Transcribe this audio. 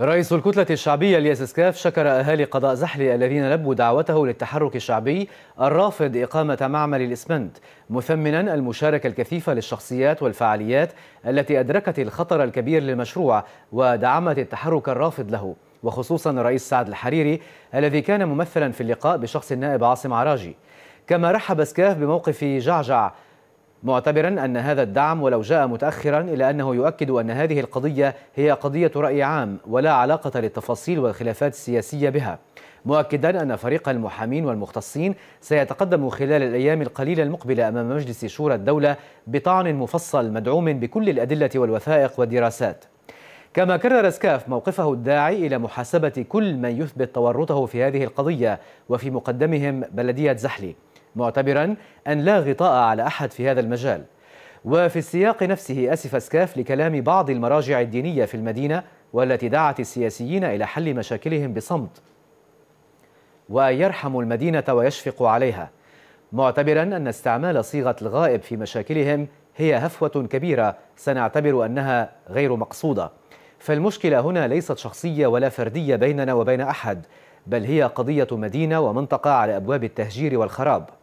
رئيس الكتلة الشعبية الياس سكاف شكر أهالي قضاء زحلي الذين لبوا دعوته للتحرك الشعبي الرافض إقامة معمل الإسمنت مثمنا المشاركة الكثيفة للشخصيات والفعاليات التي أدركت الخطر الكبير للمشروع ودعمت التحرك الرافض له وخصوصا الرئيس سعد الحريري الذي كان ممثلا في اللقاء بشخص النائب عاصم عراجي كما رحب سكاف بموقف جعجع معتبرا أن هذا الدعم ولو جاء متأخرا إلا أنه يؤكد أن هذه القضية هي قضية رأي عام ولا علاقة للتفاصيل والخلافات السياسية بها مؤكدا أن فريق المحامين والمختصين سيتقدم خلال الأيام القليلة المقبلة أمام مجلس شورى الدولة بطعن مفصل مدعوم بكل الأدلة والوثائق والدراسات كما كرر سكاف موقفه الداعي إلى محاسبة كل من يثبت تورطه في هذه القضية وفي مقدمهم بلدية زحلي معتبرا أن لا غطاء على أحد في هذا المجال وفي السياق نفسه أسف أسكاف لكلام بعض المراجع الدينية في المدينة والتي دعت السياسيين إلى حل مشاكلهم بصمت وأن يرحموا المدينة ويشفقوا عليها معتبرا أن استعمال صيغة الغائب في مشاكلهم هي هفوة كبيرة سنعتبر أنها غير مقصودة فالمشكلة هنا ليست شخصية ولا فردية بيننا وبين أحد بل هي قضية مدينة ومنطقة على أبواب التهجير والخراب